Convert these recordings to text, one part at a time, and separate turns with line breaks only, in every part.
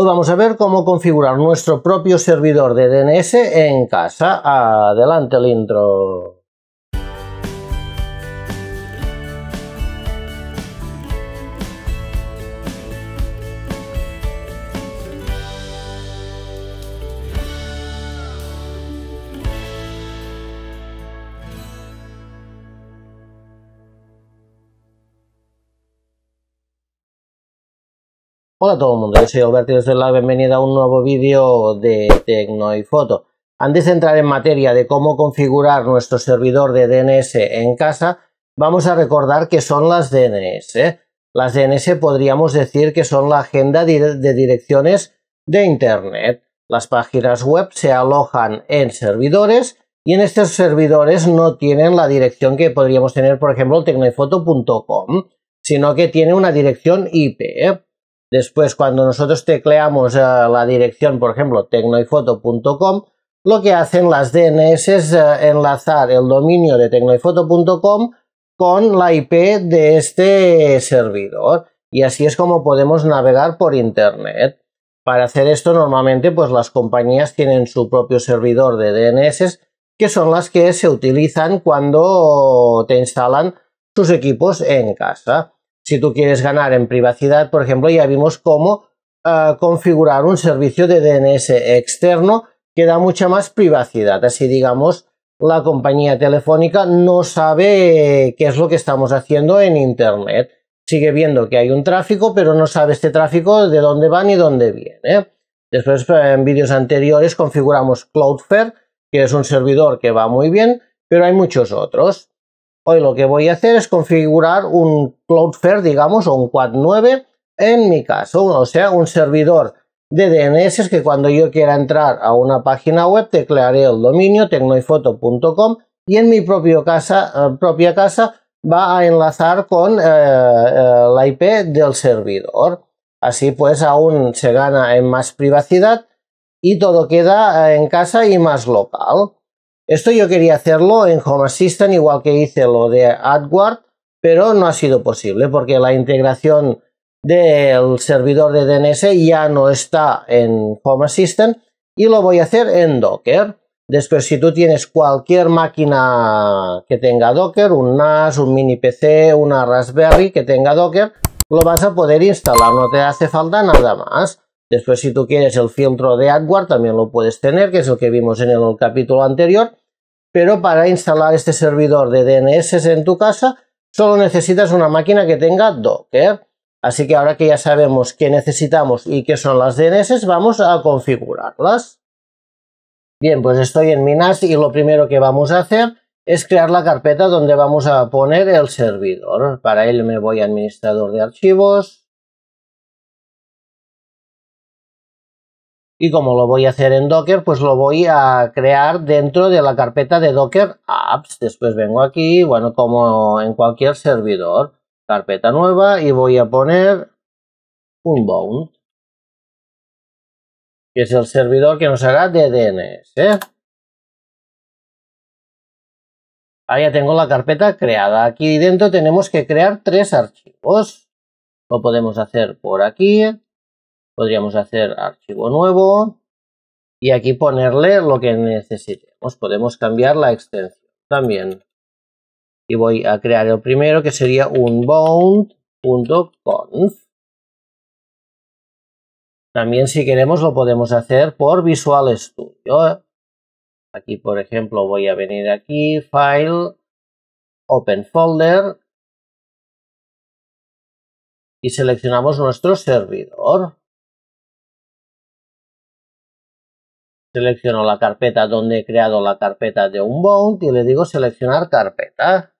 Hoy vamos a ver cómo configurar nuestro propio servidor de DNS en casa. Adelante el intro. Hola a todo el mundo, yo soy Alberto y os doy la bienvenida a un nuevo vídeo de Tecno y Foto. Antes de entrar en materia de cómo configurar nuestro servidor de DNS en casa, vamos a recordar que son las DNS. ¿eh? Las DNS podríamos decir que son la agenda de direcciones de Internet. Las páginas web se alojan en servidores y en estos servidores no tienen la dirección que podríamos tener, por ejemplo, tecnoifoto.com, sino que tiene una dirección IP. ¿eh? Después, cuando nosotros tecleamos eh, la dirección, por ejemplo, tecnoifoto.com, lo que hacen las DNS es eh, enlazar el dominio de tecnoifoto.com con la IP de este servidor. Y así es como podemos navegar por Internet. Para hacer esto, normalmente, pues las compañías tienen su propio servidor de DNS, que son las que se utilizan cuando te instalan sus equipos en casa. Si tú quieres ganar en privacidad, por ejemplo, ya vimos cómo ah, configurar un servicio de DNS externo que da mucha más privacidad. Así digamos, la compañía telefónica no sabe qué es lo que estamos haciendo en Internet. Sigue viendo que hay un tráfico, pero no sabe este tráfico de dónde va ni dónde viene. Después, eh, en vídeos anteriores, configuramos Cloudflare, que es un servidor que va muy bien, pero hay muchos otros. Hoy lo que voy a hacer es configurar un Cloudflare, digamos, o un Quad 9, en mi caso, o sea, un servidor de DNS que cuando yo quiera entrar a una página web teclearé el dominio tecnoifoto.com y en mi eh, propia casa va a enlazar con eh, eh, la IP del servidor. Así pues aún se gana en más privacidad y todo queda en casa y más local. Esto yo quería hacerlo en Home Assistant igual que hice lo de AdWord, pero no ha sido posible porque la integración del servidor de DNS ya no está en Home Assistant y lo voy a hacer en Docker. Después, si tú tienes cualquier máquina que tenga Docker, un NAS, un mini PC, una Raspberry que tenga Docker, lo vas a poder instalar, no te hace falta nada más. Después, si tú quieres el filtro de AdWord, también lo puedes tener, que es lo que vimos en el capítulo anterior. Pero para instalar este servidor de DNS en tu casa, solo necesitas una máquina que tenga Docker. ¿eh? Así que ahora que ya sabemos qué necesitamos y qué son las DNS, vamos a configurarlas. Bien, pues estoy en mi y lo primero que vamos a hacer es crear la carpeta donde vamos a poner el servidor. Para él me voy a administrador de archivos, Y como lo voy a hacer en Docker, pues lo voy a crear dentro de la carpeta de Docker Apps. Después vengo aquí, bueno, como en cualquier servidor, carpeta nueva y voy a poner un Bound.
que es el servidor que nos hará de DNS. Ahí ya tengo la carpeta creada. Aquí dentro tenemos que
crear tres archivos. Lo podemos hacer por aquí, Podríamos hacer archivo nuevo y aquí ponerle lo que necesitemos. Podemos cambiar la extensión también. Y voy a crear el primero que sería
un unbound.conf.
También si queremos lo podemos hacer por Visual Studio.
Aquí, por ejemplo, voy a venir aquí, File, Open Folder, y seleccionamos nuestro servidor. selecciono la carpeta donde he creado la carpeta de un Unbound y le digo seleccionar carpeta.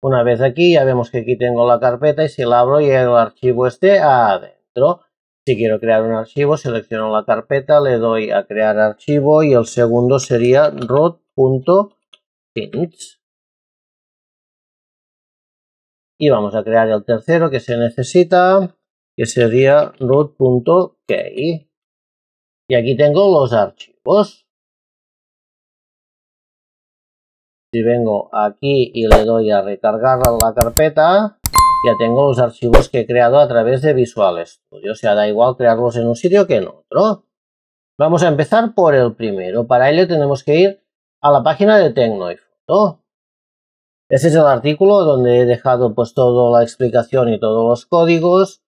Una vez aquí ya vemos que aquí
tengo la carpeta y si la abro y el archivo esté adentro. Si quiero crear un archivo selecciono la carpeta, le doy a crear archivo y el segundo sería
root.tints. Y vamos a crear el tercero que se necesita que sería root.key. Y aquí tengo los archivos.
Si vengo aquí y le doy a recargar la carpeta, ya tengo los archivos que he creado a través de Visual Studio. O sea, da igual crearlos en un sitio que en otro. Vamos a empezar por el primero. Para ello tenemos que ir a la página de Tecnoifoto. Ese es el artículo donde he dejado pues toda la explicación y todos los códigos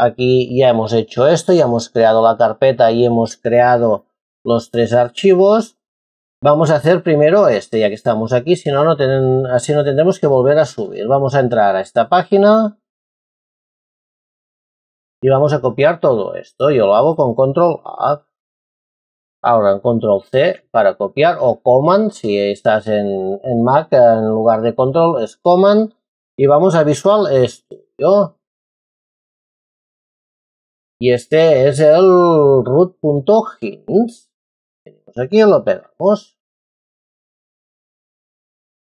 Aquí ya hemos hecho esto, ya hemos creado la carpeta y hemos creado los tres archivos. Vamos a hacer primero este, ya que estamos aquí, si no, no así no tendremos que volver a subir. Vamos a entrar a esta página y vamos a copiar todo esto. Yo lo hago con control A. Ahora en control C para copiar o command, si estás en, en Mac en lugar de control es command. Y vamos a Visual Studio. Y este es
el root.hints. Venimos aquí, lo pegamos.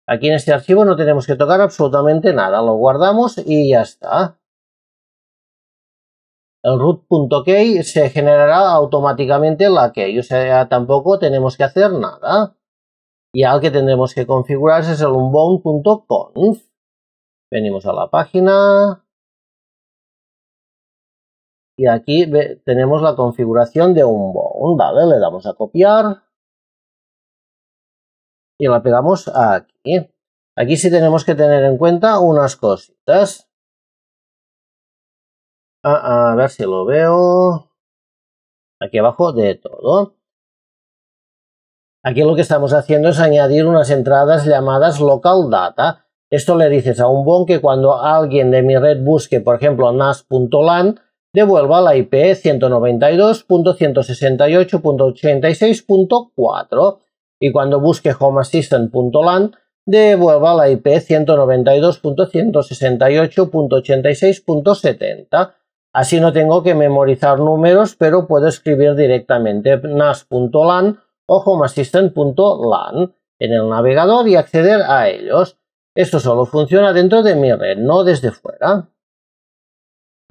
Aquí en este archivo no tenemos que tocar absolutamente nada. Lo
guardamos y ya está. El root.key se generará automáticamente la key. O sea, tampoco tenemos que hacer nada. Y al que tendremos que configurar es el unbound.conf. Venimos a
la página, y aquí tenemos
la configuración de un bond, ¿vale? Le damos a copiar y la pegamos aquí. Aquí sí tenemos que tener en cuenta unas
cositas. Ah, a, ver si lo veo.
Aquí abajo de todo. Aquí lo que estamos haciendo es añadir unas entradas llamadas local data. Esto le dices a un bond que cuando alguien de mi red busque, por ejemplo, nas.lan, devuelva la IP 192.168.86.4 y cuando busque homeassistant.lan devuelva la IP 192.168.86.70. Así no tengo que memorizar números, pero puedo escribir directamente nas.lan o homeassistant.lan en el navegador y acceder a ellos. Esto solo funciona dentro de mi red, no desde fuera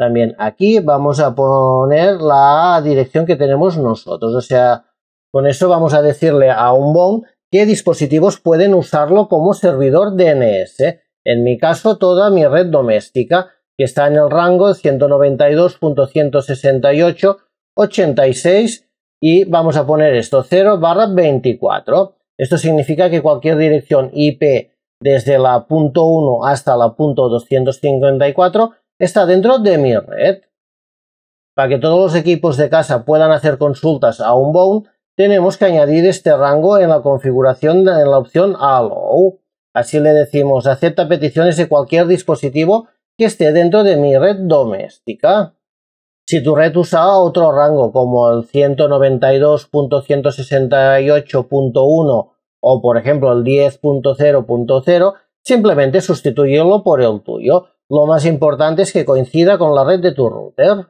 también aquí vamos a poner la dirección que tenemos nosotros. O sea, con eso vamos a decirle a un BOM qué dispositivos pueden usarlo como servidor DNS. En mi caso, toda mi red doméstica, que está en el rango 192.168.86 y vamos a poner esto 0 barra 24. Esto significa que cualquier dirección IP desde la punto .1 hasta la punto .254 está dentro de mi red. Para que todos los equipos de casa puedan hacer consultas a un bone, tenemos que añadir este rango en la configuración de, en la opción Allow. Así le decimos, acepta peticiones de cualquier dispositivo que esté dentro de mi red doméstica. Si tu red usa otro rango como el 192.168.1 o por ejemplo el 10.0.0, simplemente sustituyelo por el tuyo. Lo más importante es que coincida con la red de tu router.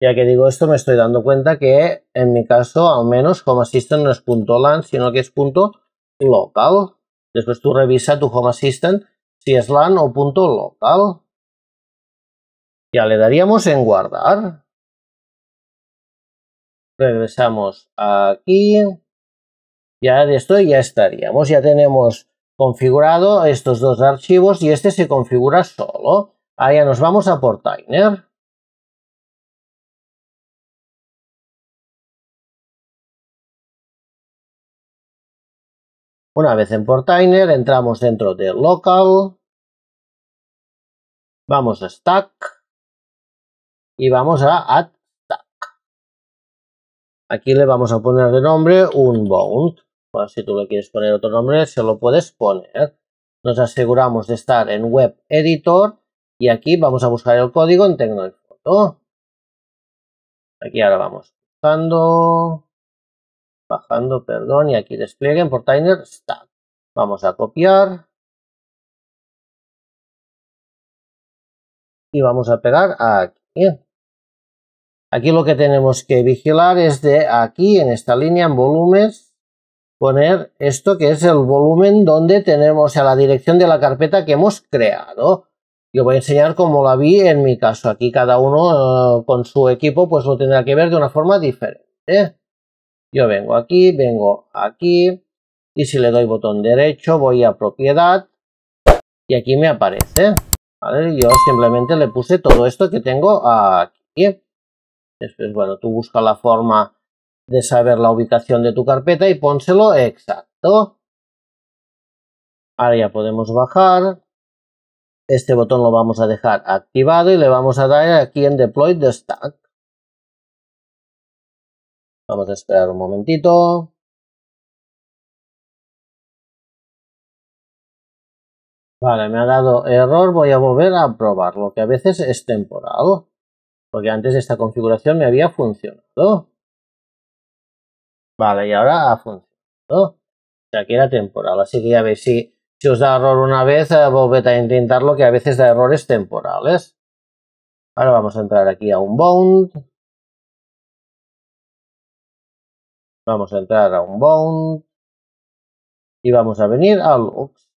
Ya que digo esto, me estoy dando cuenta que en mi caso, al menos Home Assistant no es punto .lan, sino que es punto .local. Después tú revisa tu Home Assistant si es LAN o punto
.local. Ya le daríamos en guardar.
Regresamos aquí. Ya de esto ya estaríamos. Ya tenemos configurado estos dos archivos y este se configura solo. Ahora nos vamos a Portainer.
Una vez en Portainer entramos dentro de Local, vamos a Stack y vamos a Add Stack.
Aquí le vamos a poner de nombre un Bound si tú le quieres poner otro nombre, se lo puedes poner. Nos aseguramos de estar en Web Editor y aquí vamos a buscar el código en Tecnoinfoto.
Aquí ahora vamos bajando, bajando, perdón, y aquí despliegue por Tiner Start. Vamos a copiar. Y vamos a pegar aquí. Aquí lo que
tenemos que vigilar es de aquí, en esta línea, en volúmenes, poner esto que es el volumen donde tenemos a la dirección de la carpeta que hemos creado. Yo voy a enseñar cómo la vi en mi caso. Aquí cada uno eh, con su equipo pues lo tendrá que ver de una forma diferente. Yo vengo aquí, vengo aquí y si le doy botón derecho voy a propiedad y aquí me aparece. Yo simplemente le puse todo esto que tengo aquí. Después, bueno, tú buscas la forma de saber la ubicación de tu carpeta y pónselo exacto.
Ahora ya podemos bajar. Este botón lo vamos a dejar activado y le vamos a dar aquí en Deploy the Stack. Vamos a esperar un momentito. Vale, me ha dado error, voy a volver a probarlo, que a veces es temporal, porque antes esta configuración me había funcionado.
Vale, y ahora ha funcionado. O sea, que era temporal. Así que ya veis, si, os da error una vez, eh, volved a intentarlo, que a veces da errores temporales. Ahora vamos a entrar aquí a un bound.
Vamos a entrar a un bound. Y vamos a venir a looks.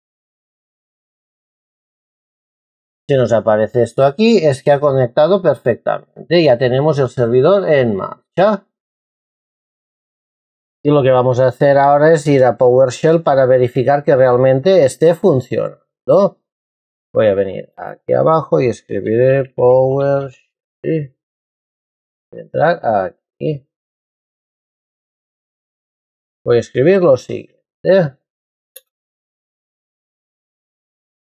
Si nos aparece esto aquí, es que ha conectado perfectamente. Ya tenemos el servidor en marcha. Y lo que vamos a hacer ahora es ir a PowerShell para verificar que realmente esté funcionando.
Voy a venir
aquí abajo y escribiré PowerShell. Entrar
aquí. Voy a escribir lo siguiente.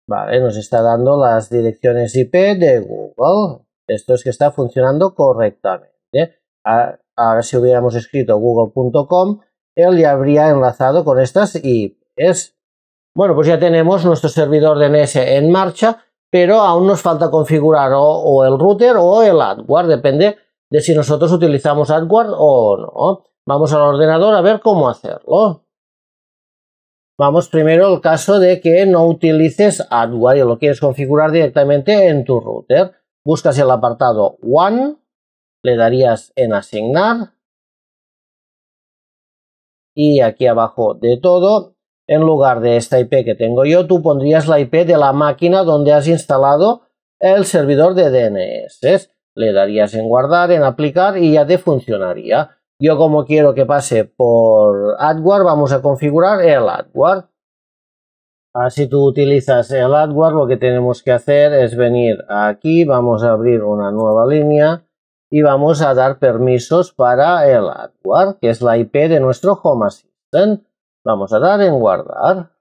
Vale, nos está dando las
direcciones IP de Google. Esto es que está funcionando correctamente. Ah, ahora si hubiéramos escrito google.com, él ya habría enlazado con estas y es... Bueno, pues ya tenemos nuestro servidor DNS en marcha, pero aún nos falta configurar o, el router o el AdWord, depende de si nosotros utilizamos AdWord o no. Vamos al ordenador a ver cómo hacerlo. Vamos primero al caso de que no utilices AdWord y lo quieres configurar directamente en tu router. Buscas el apartado One le darías en asignar y aquí abajo de todo, en lugar de esta IP que tengo yo, tú pondrías la IP de la máquina donde has instalado el servidor de DNS. Le darías en guardar, en aplicar y ya te funcionaría. Yo como quiero que pase por AdWord, vamos a configurar el AdWord. así tú utilizas el AdWord, lo que tenemos que hacer es venir aquí, vamos a abrir una nueva línea y vamos a dar permisos para el AdWord, que es la IP de nuestro Home Assistant. Vamos a dar en guardar.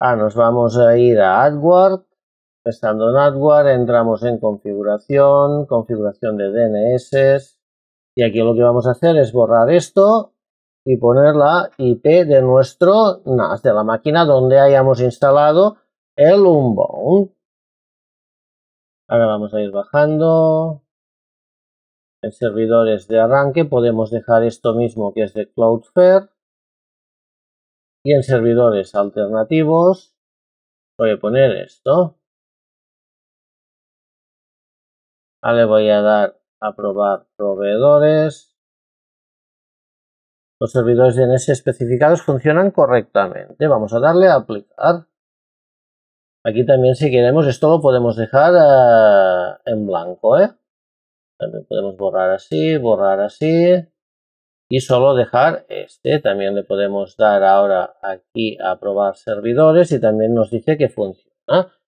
Ah, nos vamos a ir a AdWord. Estando en AdWord entramos en configuración, configuración de DNS. Y aquí lo que vamos a hacer es borrar esto y poner la IP de nuestro NAS, de la máquina donde hayamos instalado el Unbound.
Ahora vamos a ir bajando en servidores de arranque podemos dejar esto mismo que es de Cloudflare y en servidores alternativos voy a poner esto. Ahora le voy a dar a probar proveedores. Los servidores DNS especificados
funcionan correctamente. Vamos a darle a aplicar. Aquí también si queremos esto lo podemos dejar eh, en blanco. ¿eh? También podemos borrar así, borrar así y solo dejar este. También le podemos dar ahora aquí a probar servidores y también nos dice que funciona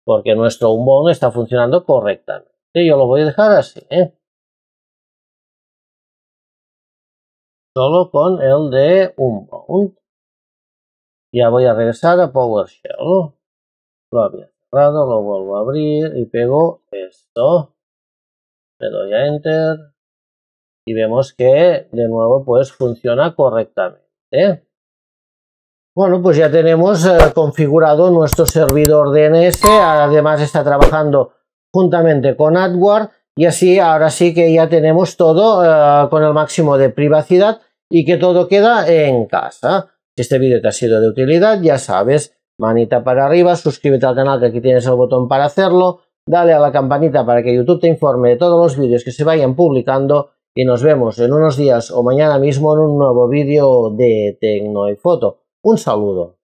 porque nuestro Unbound está funcionando correctamente. Yo lo voy a dejar así. ¿eh?
Solo con el de Unbound. Ya voy a regresar a PowerShell. Lo había cerrado, lo vuelvo a abrir y pego esto. Le doy a Enter
y vemos que de nuevo pues funciona correctamente. Bueno, pues ya tenemos eh, configurado nuestro servidor DNS, además está trabajando juntamente con AdWord y así ahora sí que ya tenemos todo eh, con el máximo de privacidad y que todo queda en casa. Si este vídeo te ha sido de utilidad, ya sabes, manita para arriba, suscríbete al canal que aquí tienes el botón para hacerlo, dale a la campanita para que YouTube te informe de todos los vídeos que se vayan publicando y nos vemos en unos días o mañana mismo en un nuevo vídeo de Tecno y Foto. Un saludo.